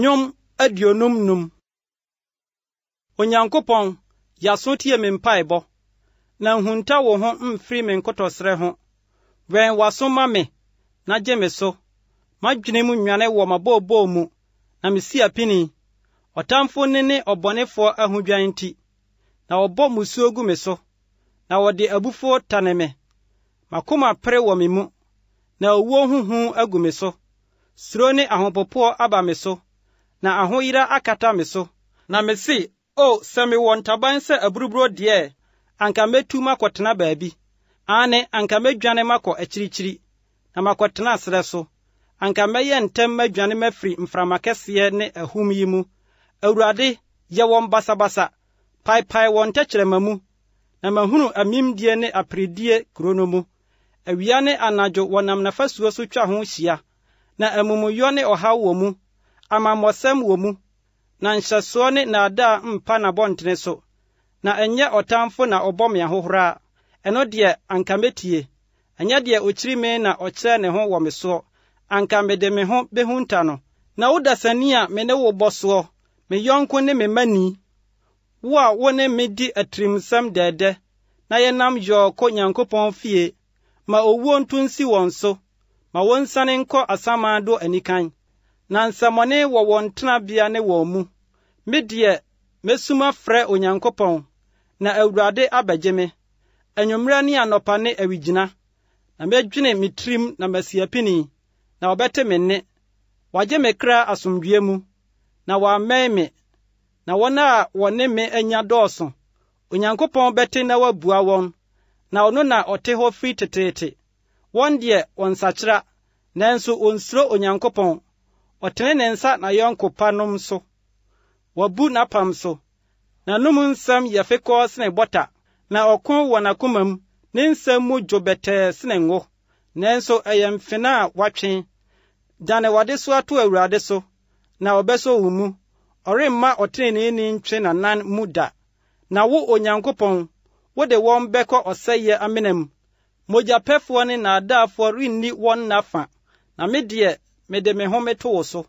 nyom aduonum num onyankopɔn yɛaso tie me mpaebɔ na nhunta wo ho mfiri me nkotɔsrɛ ho wɛn w'aso ma me na gye me so madwene mu nnwane wɔ m'abooboo mu na mesi apini ɔtamfo ne ne ɔbɔnefoɔ ahodwan nti na wɔbɔ musuo gu me so na wɔde abufuo tane me makoma pere wɔ me mu na owuo huhu agu me so suro ne ahopopoɔ aba me so na ahụ akata me so na se o oh, sɛ mewɔ ntaban sɛ aburuburo deɛ anka metu makɔtena baabi ane anka medwane makɔ akyirikyiri na makɔtena serɛ so anka mɛyɛ ntɛm madwane mafiri mframa kɛseɛ ne ahum yi mu awurade yɛ wɔn basabasa paepae wɔn tɛkyerɛma mu na mahunu amimdie ne aperedie kuro no mu awia ne anadwo wɔnam n'afasuo so twa ho hyia na amumuyɔ ne ɔhaw wɔ mu amammɔsɛm wɔ mu na nhyɛsoɔ ne nnaadaa mpa n'abɔntene so na ɛnyɛ ɔtamfo na ɔbɔ me ahohora ɛno deɛ anka metie ɛnyɛ deɛ okyiri me na ɔkyerɛ ne ho wɔ me soɔ anka mede me ho behunta no na wo dasani a me ne wo bɔ soɔ me yɔnko ne me mani wo a wo ne me atirimsɛm dɛɛdɛ na yɛnam yɔɔ kɔ nyankopɔn fie ma owuo nto nsi wɔn so ma wɔnsane nkɔ asaman do anikan na nsɛmmɔne wɔ wɔn tenabea ne wɔn mu me deɛ mesuma frɛ onyankopɔn na awurade abɛgye me anwummerɛ ne anɔpa ne awigyina na medwene me tirim na masi apini na wɔbɛte me nne wɔagye me kra asomdwoe mu na wɔamɛn me na wɔn a wɔne me anya dɔɔso onyankopɔn bɛte na wabua wɔn na ɔno na ɔte hɔ firi teteete wɔn deɛ wɔnsakyera nanso onsuro onyankopɔn ɔtene ne nsa na yɔnko pa nom so wabu n'apam so n'anom nsɛm yɛ fekɔɔ sene bɔta na ɔko wɔ n'akoma mu ne nsɛm mu dwo bɛtɛɛ sene ngo nanso ɛyɛ mfena a watwe dane wade so ato awurade so na ɔbɛsɔ wo mu ɔremma ɔteneneeni ntwe n'anan mu da na wo onyankopɔn wode wɔn bɛkɔ ɔsɛyɛ amena mu mogyapɛfoɔ ne naadaafoɔ renni wɔn nafa na me deɛ med Deme Homet Hoso